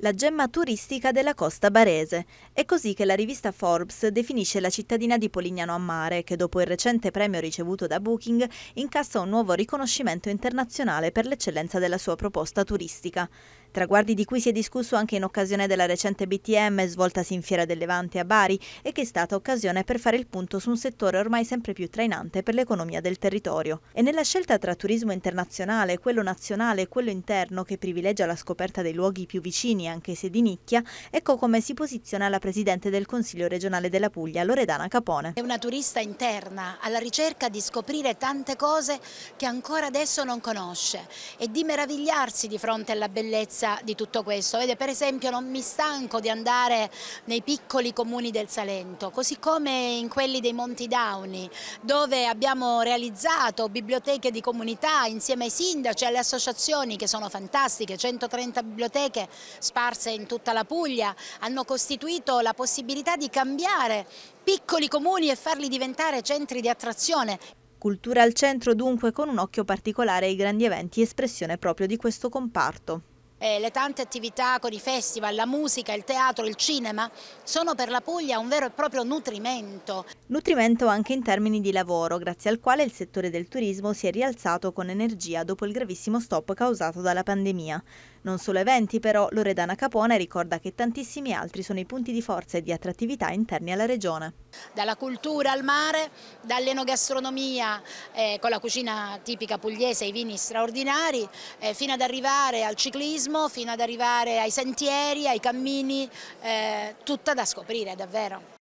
la gemma turistica della costa barese. È così che la rivista Forbes definisce la cittadina di Polignano a Mare, che dopo il recente premio ricevuto da Booking incassa un nuovo riconoscimento internazionale per l'eccellenza della sua proposta turistica traguardi di cui si è discusso anche in occasione della recente BTM svoltasi in Fiera del Levante a Bari e che è stata occasione per fare il punto su un settore ormai sempre più trainante per l'economia del territorio. E nella scelta tra turismo internazionale, quello nazionale e quello interno che privilegia la scoperta dei luoghi più vicini, anche se di nicchia, ecco come si posiziona la Presidente del Consiglio regionale della Puglia, Loredana Capone. È una turista interna alla ricerca di scoprire tante cose che ancora adesso non conosce e di meravigliarsi di fronte alla bellezza vita di tutto questo. Vede, per esempio non mi stanco di andare nei piccoli comuni del Salento, così come in quelli dei Monti Dauni, dove abbiamo realizzato biblioteche di comunità insieme ai sindaci e alle associazioni che sono fantastiche, 130 biblioteche sparse in tutta la Puglia, hanno costituito la possibilità di cambiare piccoli comuni e farli diventare centri di attrazione. Cultura al centro dunque con un occhio particolare ai grandi eventi, espressione proprio di questo comparto eh, le tante attività con i festival, la musica, il teatro, il cinema, sono per la Puglia un vero e proprio nutrimento. Nutrimento anche in termini di lavoro, grazie al quale il settore del turismo si è rialzato con energia dopo il gravissimo stop causato dalla pandemia. Non solo eventi però, Loredana Capone ricorda che tantissimi altri sono i punti di forza e di attrattività interni alla regione. Dalla cultura al mare, dall'enogastronomia eh, con la cucina tipica pugliese e i vini straordinari, eh, fino ad arrivare al ciclismo, fino ad arrivare ai sentieri, ai cammini, eh, tutta da scoprire davvero.